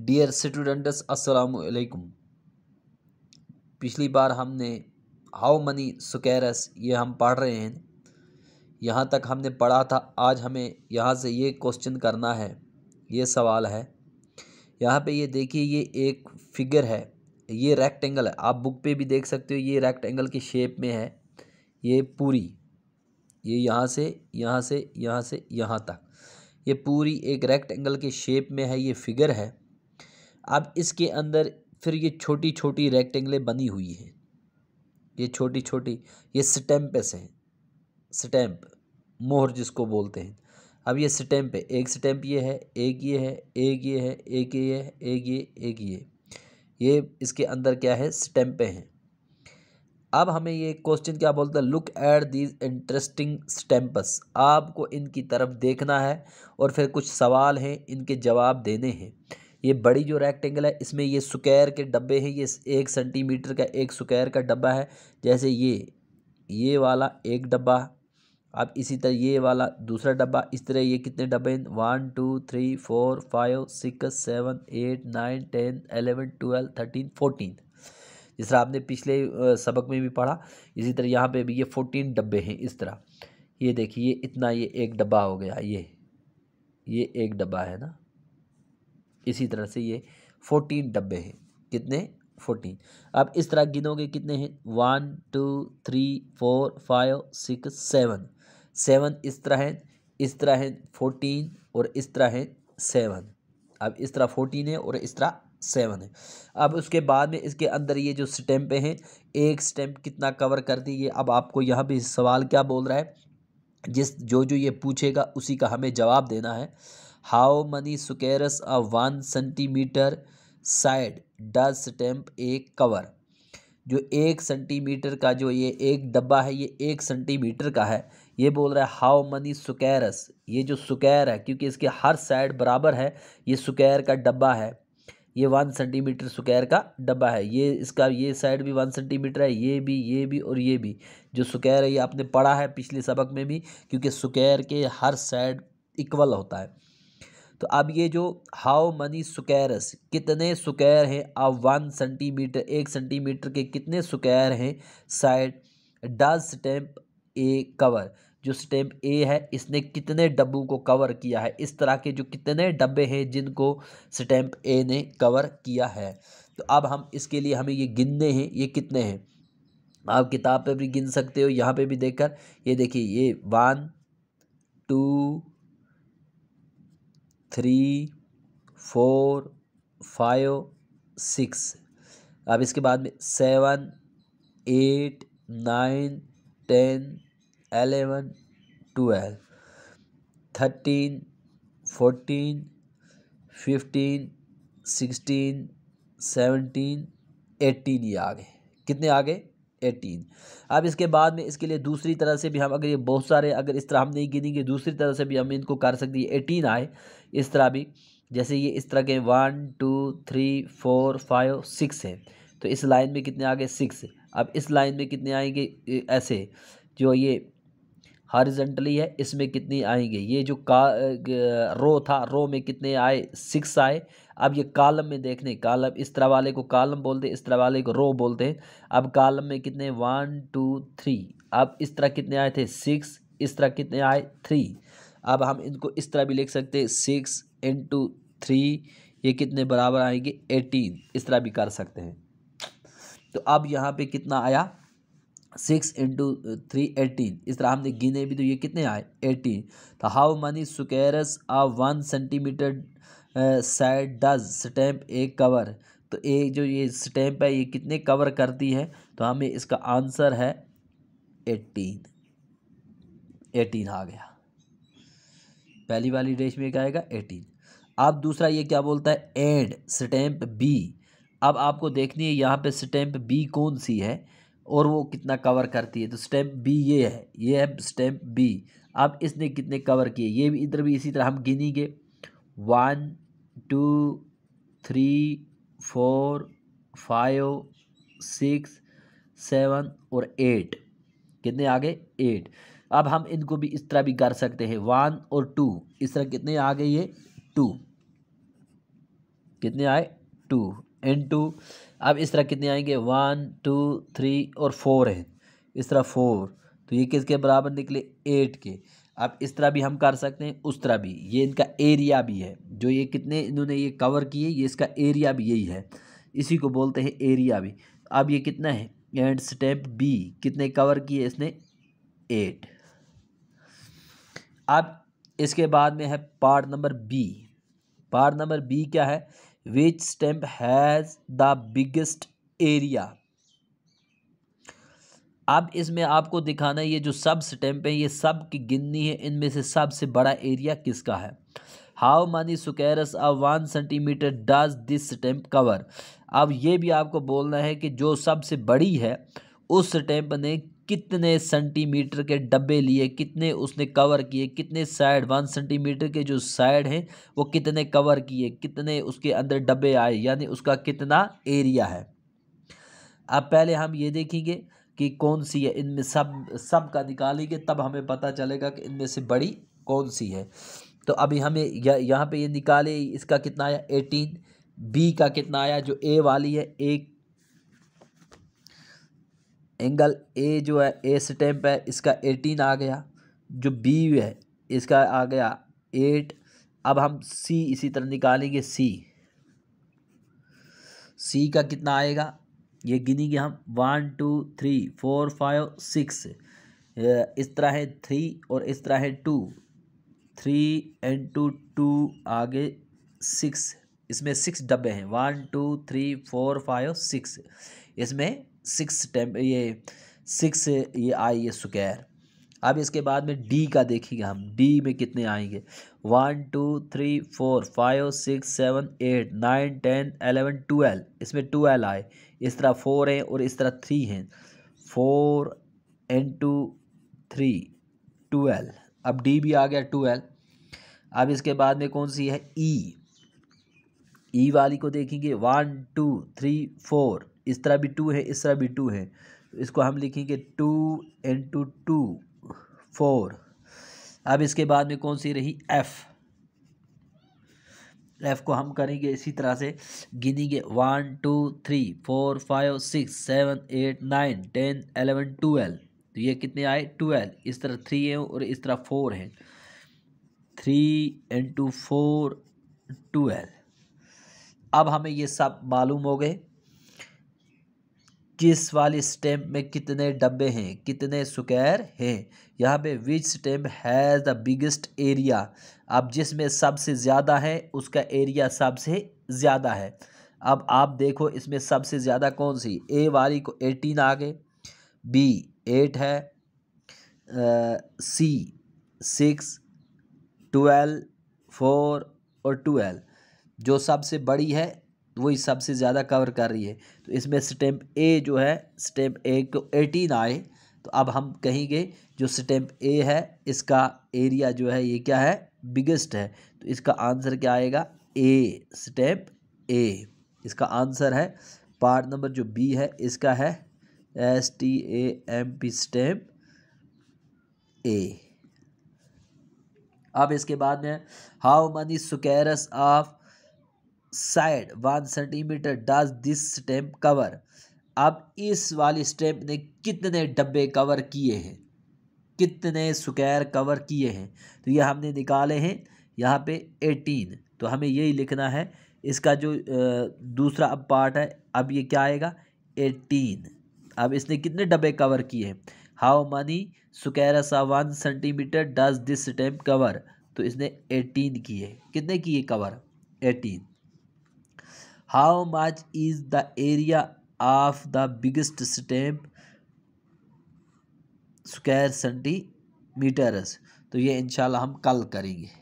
Dear students अस्सलाम वालेकुम पिछली बार हमने हाउ मनी सुकैरस ये हम पढ़ रहे हैं यहाँ तक हमने पढ़ा था आज हमें यहाँ से ये क्वेश्चन करना है ये सवाल है यहाँ पे ये देखिए ये एक फिगर है ये रेक्टेंगल है आप बुक पे भी देख सकते हो ये रेक्टेंगल की शेप में है ये पूरी ये यहाँ से यहाँ से यहाँ से यहाँ तक ये पूरी एक रेक्टेंगल के शेप में है ये फिगर है अब इसके अंदर फिर ये छोटी छोटी रेक्टेंगलें बनी हुई हैं ये छोटी छोटी ये स्टैम्पस हैं स्टैम्प मोहर जिसको बोलते हैं अब ये स्टैम्प है एक स्टैम्प ये है एक ये है एक ये है एक ये है एक ये एक ये ये इसके अंदर क्या है स्टैम्पें हैं अब हमें ये क्वेश्चन क्या बोलता है look at these interesting stamps आपको इनकी तरफ देखना है और फिर कुछ सवाल हैं इनके जवाब देने हैं ये बड़ी जो रेक्टेंगल है इसमें ये स्क्वायर के डब्बे हैं ये एक सेंटीमीटर का एक स्क्वायर का डब्बा है जैसे ये ये वाला एक डब्बा अब इसी तरह ये वाला दूसरा डब्बा इस तरह ये कितने डब्बे हैं one two three four five six seven eight nine ten eleven twelve thirteen fourteen जिस तरह आपने पिछले सबक में भी पढ़ा इसी तरह यहाँ पे भी ये फोर्टीन डब्बे हैं इस तरह ये देखिए इतना ये एक डब्बा हो गया ये ये एक डब्बा है ना इसी तरह से ये फोर्टीन डब्बे हैं कितने फोर्टीन अब इस तरह गिनोगे कितने हैं one two three four five six seven seven इस तरह है इस तरह है फोर्टीन और इस तरह है सेवन अब इस तरह फोर्टीन है और इस तरह सेवन है अब उसके बाद में इसके अंदर ये जो स्टैंप हैं एक स्टैम्प कितना कवर करती है अब आपको यहाँ भी सवाल क्या बोल रहा है जिस जो जो ये पूछेगा उसी का हमें जवाब देना है how many squares a one centimetre side does stamp A cover जो एक सेंटीमीटर का जो ये एक डब्बा है ये एक सेंटीमीटर का है ये बोल रहा है हाउ मनी सुकैरस ये जो सुकैर है क्योंकि इसके हर साइड बराबर है ये सुकैर का डब्बा है ये वन सेंटीमीटर सुकैर का डब्बा है ये इसका ये साइड भी वन सेंटीमीटर है ये भी ये भी और ये भी जो सुकैर है ये आपने पढ़ा है पिछले सबक में भी क्योंकि सुकैर के हर साइड इक्वल होता है तो अब ये जो हाउ मनी सुकैरस कितने सुकैर हैं अब वन सेंटीमीटर एक सेंटीमीटर के कितने सुकैर हैं side does stamp A cover जो स्टैम्प ए है इसने कितने डब्बों को कवर किया है इस तरह के जो कितने डब्बे हैं जिनको स्टैम्प ए ने कवर किया है तो अब हम इसके लिए हमें ये गिनने हैं ये कितने हैं आप किताब पे भी गिन सकते हो यहाँ पे भी देखकर ये देखिए ये one two three four five six अब इसके बाद में seven eight nine ten eleven twelve thirteen fourteen fifteen sixteen seventeen eighteen ये आ गए कितने आ गए एटीन अब इसके बाद में इसके लिए दूसरी तरह से भी हम अगर ये बहुत सारे अगर इस तरह हम नहीं गिनेंगे दूसरी तरह से भी हम इनको कर सकते हैं एटीन आए इस तरह भी जैसे ये इस तरह के one two three four five six हैं तो इस लाइन में कितने आ गए सिक्स अब इस लाइन में कितने आएंगे ऐसे जो ये हॉरिजेंटली है इसमें कितनी आएंगे ये जो का रो था रो में कितने आए सिक्स आए अब ये कालम में देखने कालम इस तरह वाले को कालम बोलते हैं इस तरह वाले को रो बोलते हैं अब कालम में कितने वन टू थ्री अब इस तरह कितने आए थे सिक्स इस तरह कितने आए थ्री अब हम इनको इस तरह भी लिख सकते हैं सिक्स इंटू थ्री ये कितने बराबर आएंगे एटीन इस तरह भी कर सकते हैं तो अब यहाँ पे कितना आया सिक्स इंटू थ्री एटीन इस तरह हमने गिने भी तो ये कितने आए एटीन तो how many squares a one centimetre side does stamp एक कवर तो एक जो ये स्टैम्प है ये कितने कवर करती है तो हमें इसका आंसर है एटीन एटीन आ गया पहली वाली डेज में क्या आएगा एटीन अब दूसरा ये क्या बोलता है एंड स्टैम्प बी अब आपको देखनी है यहाँ पे स्टैम्प बी कौन सी है और वो कितना कवर करती है तो स्टैम्प बी ये है ये है स्टैम्प बी अब इसने कितने कवर किए ये भी इधर भी इसी तरह हम गिनेंगे one two three four five six seven और एट कितने आ गए एट अब हम इनको भी इस तरह भी कर सकते हैं वन और टू इस तरह कितने आ गए ये टू कितने आए टू इन टू अब इस तरह कितने आएंगे वन टू थ्री और फोर हैं इस तरह फोर तो ये किसके बराबर निकले एट के अब इस तरह भी हम कर सकते हैं उस तरह भी ये इनका एरिया भी है जो ये कितने इन्होंने ये कवर किए ये इसका एरिया भी यही है इसी को बोलते हैं एरिया भी अब ये कितना है एंड स्टेप बी कितने कवर किए इसने एट अब इसके बाद में है part number B part number B क्या है which step has the biggest area अब इसमें आपको दिखाना है ये जो सब स्टेम्प है ये सब की गिननी है इनमें से सबसे बड़ा एरिया किसका है how many squares of one centimetre does this stamp cover अब ये भी आपको बोलना है कि जो सबसे बड़ी है उस स्टैम्प ने कितने सेंटीमीटर के डब्बे लिए कितने उसने कवर किए कितने साइड वन सेंटीमीटर के जो साइड हैं वो कितने कवर किए कितने उसके अंदर डब्बे आए यानी उसका कितना एरिया है अब पहले हम ये देखेंगे कि कौन सी है इनमें सब सब का निकालेंगे तब हमें पता चलेगा कि इनमें से बड़ी कौन सी है तो अभी हमें यहाँ पे ये निकाले इसका कितना आया एटीन बी का कितना आया जो ए वाली है एक एंगल ए जो है ए स्टेम्प है इसका एटीन आ गया जो बी है इसका आ गया एट अब हम सी इसी तरह निकालेंगे सी सी का कितना आएगा ये गिनेंगे हम one two three four five six इस तरह है थ्री और इस तरह है two three and two two आगे सिक्स इसमें सिक्स डब्बे हैं one two three four five six इसमें सिक्स टेम ये सिक्स ये आई ये स्क्वायर अब इसके बाद में डी का देखेंगे हम डी में कितने आएंगे one two three four five six seven eight nine ten eleven twelve इसमें टूल्व आए इस तरह फोर हैं और इस तरह थ्री हैं four and two three twelve अब डी भी आ गया ट्वेल्व अब इसके बाद में कौन सी है ई e. ई e वाली को देखेंगे वन टू थ्री फोर इस तरह भी टू है इस तरह भी टू है इसको हम लिखेंगे टू इंटू टू फोर अब इसके बाद में कौन सी रही एफ़ एफ को हम करेंगे इसी तरह से गिनेंगे one two three four five six seven eight nine ten eleven twelve तो ये कितने आए ट्वेल्व इस तरह थ्री है और इस तरह फोर है थ्री इंटू फोर ट्वेल्व अब हमें ये सब मालूम हो गए किस वाली स्टैम्प में कितने डब्बे हैं कितने स्क्वायर हैं यहाँ पे which stamp has the biggest area अब जिसमें सबसे ज़्यादा है उसका एरिया सबसे ज़्यादा है अब आप देखो इसमें सबसे ज़्यादा कौन सी ए वाली को एटीन आ गए बी एट है सी सिक्स ट्वेल्व फोर और ट्वेल्व जो सबसे बड़ी है वही सबसे ज़्यादा कवर कर रही है तो इसमें स्टेप ए जो है स्टेप ए को एटीन आए तो अब हम कहेंगे जो स्टेप ए है इसका एरिया जो है ये क्या है बिगेस्ट है तो इसका आंसर क्या आएगा ए स्टेप ए इसका आंसर है पार्ट नंबर जो बी है इसका है S T A M P stamp A अब इसके बाद में how many squares of side one centimetre does this stamp cover अब इस वाली स्टैम्प ने कितने डब्बे कवर किए हैं कितने स्क्वायर कवर किए हैं तो ये हमने निकाले हैं यहाँ पे एटीन तो हमें यही लिखना है इसका जो दूसरा अब पार्ट है अब ये क्या आएगा एटीन अब इसने कितने डब्बे कवर किए हैं हाउ मनी सा one centimetre does this stamp cover तो इसने एटीन किए कितने किए cover eighteen how much is the area of the biggest stamp square centimetres तो ये इंशाल्लाह हम कल करेंगे